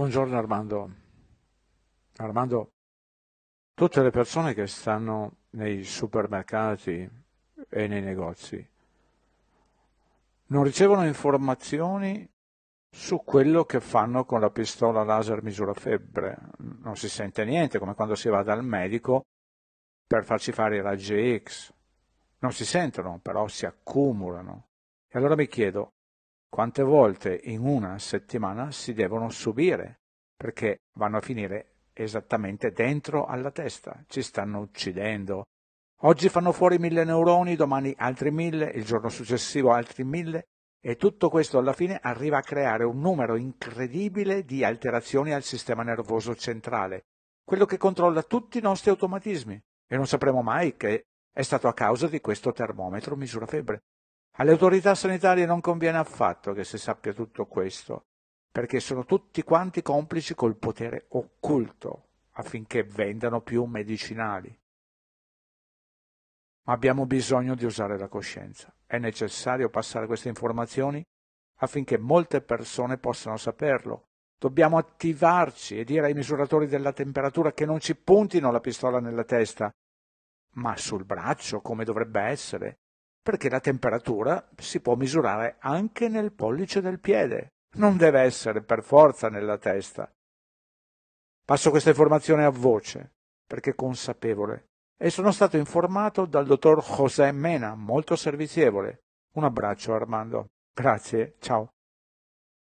Buongiorno Armando. Armando, tutte le persone che stanno nei supermercati e nei negozi non ricevono informazioni su quello che fanno con la pistola laser misura febbre. Non si sente niente, come quando si va dal medico per farci fare i raggi X. Non si sentono, però si accumulano. E allora mi chiedo, quante volte in una settimana si devono subire, perché vanno a finire esattamente dentro alla testa, ci stanno uccidendo. Oggi fanno fuori mille neuroni, domani altri mille, il giorno successivo altri mille, e tutto questo alla fine arriva a creare un numero incredibile di alterazioni al sistema nervoso centrale, quello che controlla tutti i nostri automatismi, e non sapremo mai che è stato a causa di questo termometro misura febbre. Alle autorità sanitarie non conviene affatto che si sappia tutto questo, perché sono tutti quanti complici col potere occulto affinché vendano più medicinali. Ma abbiamo bisogno di usare la coscienza. È necessario passare queste informazioni affinché molte persone possano saperlo. Dobbiamo attivarci e dire ai misuratori della temperatura che non ci puntino la pistola nella testa, ma sul braccio come dovrebbe essere, perché la temperatura si può misurare anche nel pollice del piede, non deve essere per forza nella testa. Passo questa informazione a voce, perché consapevole, e sono stato informato dal dottor José Mena, molto servizievole. Un abbraccio Armando. Grazie, ciao.